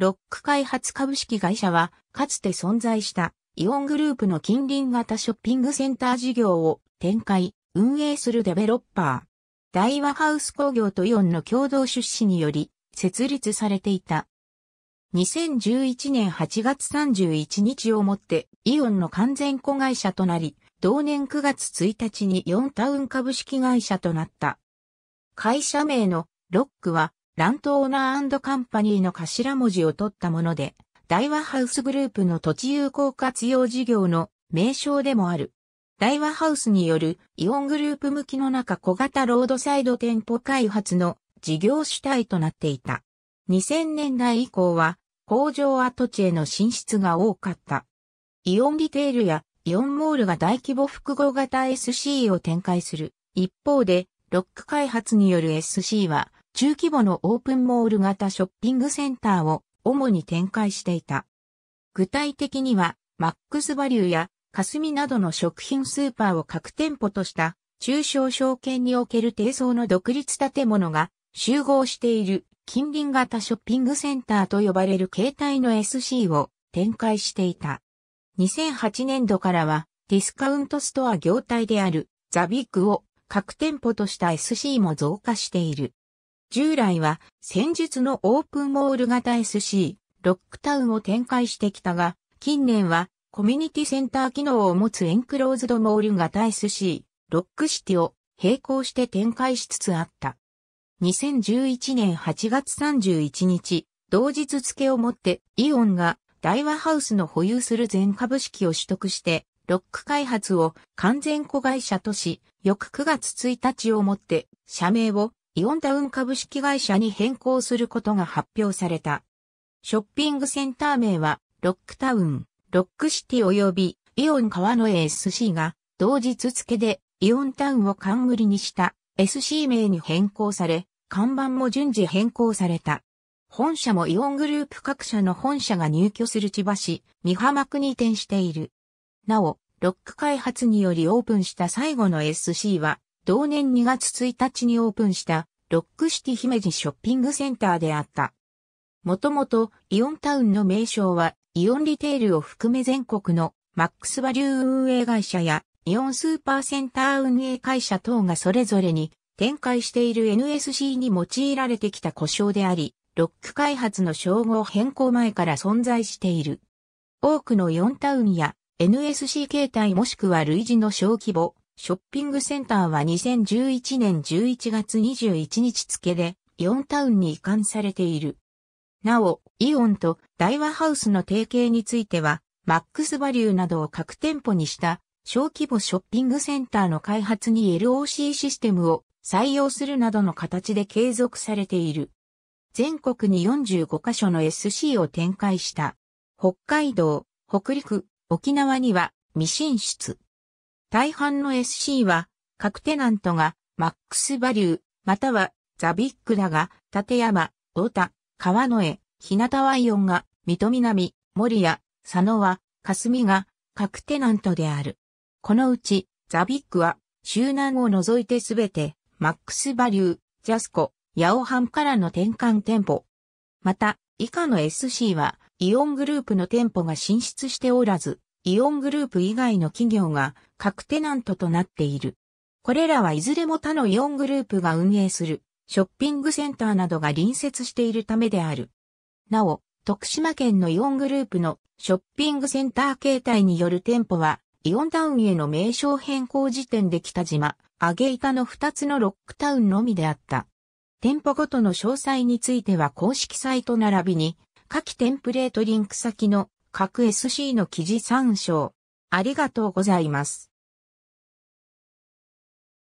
ロック開発株式会社は、かつて存在したイオングループの近隣型ショッピングセンター事業を展開、運営するデベロッパー。大和ハウス工業とイオンの共同出資により設立されていた。2011年8月31日をもってイオンの完全子会社となり、同年9月1日にイオンタウン株式会社となった。会社名のロックはラントオーナーカンパニーの頭文字を取ったもので、大和ハウスグループの土地有効活用事業の名称でもある。大和ハウスによるイオングループ向きの中小型ロードサイド店舗開発の事業主体となっていた。2000年代以降は工場跡地への進出が多かった。イオンリテールやイオンモールが大規模複合型 SC を展開する。一方で、ロック開発による SC は中規模のオープンモール型ショッピングセンターを主に展開していた。具体的には、マックスバリューや霞などの食品スーパーを各店舗とした中小証券における低層の独立建物が集合している近隣型ショッピングセンターと呼ばれる携帯の SC を展開していた。2008年度からはディスカウントストア業態であるザビッグを各店舗とした SC も増加している。従来は戦術のオープンモール型 SC、ロックタウンを展開してきたが、近年はコミュニティセンター機能を持つエンクローズドモール型 SC、ロックシティを並行して展開しつつあった。2011年8月31日、同日付をもってイオンが大和ハウスの保有する全株式を取得して、ロック開発を完全子会社とし、翌9月1日をもって社名をイオンタウン株式会社に変更することが発表された。ショッピングセンター名は、ロックタウン、ロックシティ及び、イオン川の SC が、同日付で、イオンタウンを冠にした SC 名に変更され、看板も順次変更された。本社もイオングループ各社の本社が入居する千葉市、三浜区に移転している。なお、ロック開発によりオープンした最後の SC は、同年2月1日にオープンしたロックシティ姫路ショッピングセンターであった。もともとイオンタウンの名称はイオンリテールを含め全国のマックスバリュー運営会社やイオンスーパーセンター運営会社等がそれぞれに展開している NSC に用いられてきた故障であり、ロック開発の称号変更前から存在している。多くのイオンタウンや NSC 形態もしくは類似の小規模ショッピングセンターは2011年11月21日付で、イオンタウンに移管されている。なお、イオンと大和ハウスの提携については、マックスバリューなどを各店舗にした小規模ショッピングセンターの開発に LOC システムを採用するなどの形で継続されている。全国に45カ所の SC を展開した。北海道、北陸、沖縄には未進出。大半の SC は、各テナントが、マックスバリュー、または、ザビックだが、立山、太田、川野江、日向ワイオンが、水戸南、森谷、佐野は、霞が、各テナントである。このうち、ザビックは、周南を除いてすべて、マックスバリュー、ジャスコ、ヤオハンからの転換店舗。また、以下の SC は、イオングループの店舗が進出しておらず、イオングループ以外の企業が各テナントとなっている。これらはいずれも他のイオングループが運営するショッピングセンターなどが隣接しているためである。なお、徳島県のイオングループのショッピングセンター形態による店舗は、イオンタウンへの名称変更時点で北島、アゲイタの2つのロックタウンのみであった。店舗ごとの詳細については公式サイト並びに、下記テンプレートリンク先の各 SC の記事参照。ありがとうございます。